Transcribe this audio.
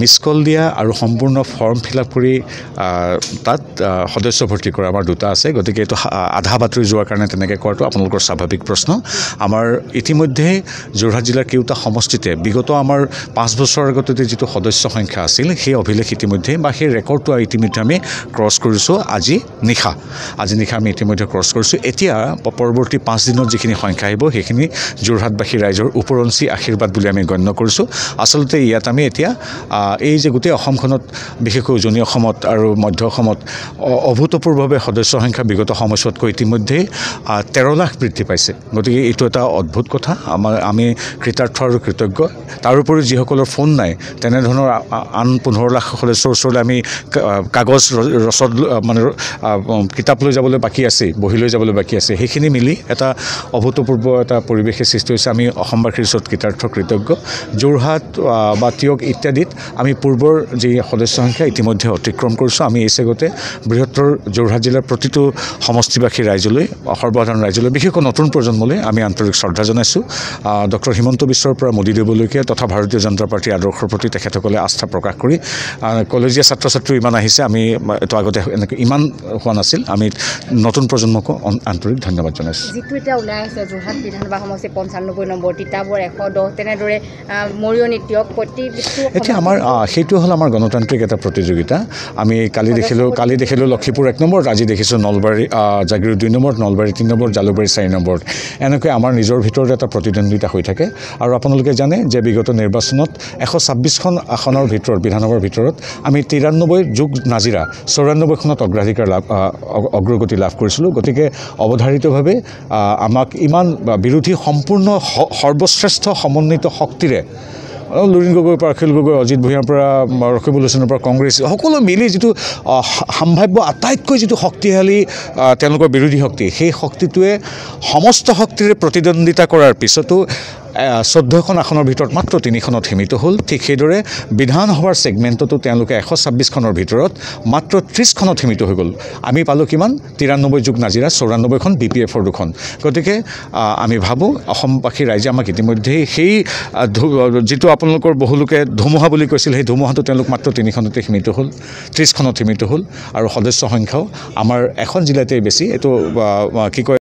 miss call দিয়া আৰু সম্পূৰ্ণ ফৰ্ম ফিল আপ কৰি তাত সদস্য ভৰ্তি কৰা আমাৰ দুটা আছে গতিকে এইটো আধা বাতৰি যোৱাৰ কাৰণে তেনেকৈ কৰাটো আপোনালোকৰ স্বাভাৱিক প্ৰশ্ন আমাৰ ইতিমধ্যে যোৰহাট জিলাৰ কেওটা সমষ্টিতে বিগত আমাৰ পাঁচ বছৰ আগতে যিটো সদস্য সংখ্যা আছিল সেই অভিলেখ ইতিমধ্যে বা সেই ৰেকৰ্ডটো ইতিমধ্যে আমি ক্ৰছ কৰিছোঁ আজি নিশা আজি নিশা আমি ইতিমধ্যে ক্ৰছ কৰিছোঁ এতিয়া পৰৱৰ্তী পাঁচ দিনত যিখিনি সংখ্যা আহিব সেইখিনি যোৰহাটবাসী ৰাইজৰ ওপৰঞ্চি আশীৰ্বাদ বুলি আমি গণ্য কৰিছোঁ আচলতে ইয়াত আমি এতিয়া এই যে গোটেই অসমখনত বিশেষকৈ উজনি অসমত আৰু মধ্য অসমত অভূতপূৰ্বভাৱে সদস্য সংখ্যা বিগত সময়ছোৱাতকৈ ইতিমধ্যেই তেৰ লাখ বৃদ্ধি পাইছে গতিকে এইটো এটা অদ্ভুত কথা আমাৰ আমি কৃতাৰ্থ আৰু কৃতজ্ঞ তাৰোপৰি যিসকলৰ ফোন নাই তেনেধৰণৰ আন পোন্ধৰ লাখ সদস্যৰ ওচৰলৈ আমি কাগজ ৰচদ মানে কিতাপ লৈ যাবলৈ বাকী আছে বহি লৈ যাবলৈ বাকী আছে সেইখিনি মিলি এটা অভূতপূৰ্ব এটা পৰিৱেশে সৃষ্টি হৈছে আমি অসমবাসীৰ ওচৰত কৃতাৰ্থ কৃতজ্ঞ যোৰহাট বা তিয়ক ইত্যাদিত আমি পূৰ্বৰ যি সদস্য সংখ্যা ইতিমধ্যে অতিক্ৰম কৰিছোঁ আমি এই চেগতে বৃহত্তৰ যোৰহাট জিলাৰ প্ৰতিটো সমষ্টিবাসী ৰাইজলৈ সৰ্বসাধাৰণ ৰাইজলৈ বিশেষকৈ নতুন প্ৰজন্মলৈ আমি আন্তৰিক শ্ৰদ্ধা জনাইছোঁ ডক্টৰ হিমন্ত বিশ্বৰ পৰা মোদীদেৱলৈকে তথা ভাৰতীয় জনতা পাৰ্টীৰ আদৰ্শৰ প্ৰতি তেখেতসকলে আস্থা প্ৰকাশ কৰি কলেজীয়া ছাত্ৰ ছাত্ৰীও ইমান আহিছে আমি এইটো আগতে এনেকৈ ইমান হোৱা নাছিল আমি নতুন প্ৰজন্মকো আন্তৰিক ধন্যবাদ জনাইছোঁ যিটো এতিয়া ওলাই আছে যোৰহাট বিধানসভা সমষ্টি পঞ্চানব্বৈ নম্বৰ তিতাবৰ এশ দহ তেনেদৰে মৰিয়নী এতিয়া আমাৰ আমাৰ সেইটো হ'ল আমাৰ গণতান্ত্ৰিক এটা প্ৰতিযোগিতা আমি কালি দেখিলোঁ কালি দেখিলোঁ লক্ষীপুৰ এক নম্বৰত আজি দেখিছোঁ নলবাৰী জাগিৰোড দুই নম্বৰত নলবাৰী তিনি নম্বৰত জালুকবাৰী চাৰি নম্বৰত এনেকৈ আমাৰ নিজৰ ভিতৰত এটা প্ৰতিদ্বন্দ্বিতা হৈ থাকে আৰু আপোনালোকে জানে যে বিগত নিৰ্বাচনত এশ ছাব্বিছখন আসনৰ ভিতৰত বিধানসভাৰ ভিতৰত আমি তিৰান্নব্বৈ যুগ নাজিৰা চৌৰান্নব্বৈখনত অগ্ৰাধিকাৰ লাভ অগ্ৰগতি লাভ কৰিছিলোঁ গতিকে অৱধাৰিতভাৱে আমাক ইমান বিৰোধী সম্পূৰ্ণ সৰ্বশ্ৰেষ্ঠ সমন্বিত শক্তিৰে লুৰিণ গগৈ পৰা অখিল গগৈ অজিত ভূঞাৰ পৰা ৰকিব লোচনৰ পৰা কংগ্ৰেছ সকলো মিলি যিটো সম্ভাৱ্য আটাইতকৈ যিটো শক্তিশালী তেওঁলোকৰ বিৰোধী শক্তি সেই শক্তিটোৱে সমস্ত শক্তিৰে প্ৰতিদ্বন্দ্বিতা কৰাৰ পিছতো চৈধ্যখন আসনৰ ভিতৰত মাত্ৰ তিনিখনত সীমিত হ'ল ঠিক সেইদৰে বিধানসভাৰ ছেগমেণ্টতো তেওঁলোকে এশ ছাব্বিছখনৰ ভিতৰত মাত্ৰ ত্ৰিছখনত সীমিত হৈ গ'ল আমি পালোঁ কিমান তিৰান্নব্বৈ যুগ নাজিৰা চৌৰান্নব্বৈখন বি পি এফৰ দুখন গতিকে আমি ভাবোঁ অসমবাসী ৰাইজে আমাক ইতিমধ্যেই সেই যিটো আপোনালোকৰ বহুলোকে ধুমুহা বুলি কৈছিল সেই ধুমুহাটো তেওঁলোক মাত্ৰ তিনিখনতে সীমিত হ'ল ত্ৰিছখনত সীমিত হ'ল আৰু সদস্য সংখ্যাও আমাৰ এখন জিলাতেই বেছি এইটো কি কয়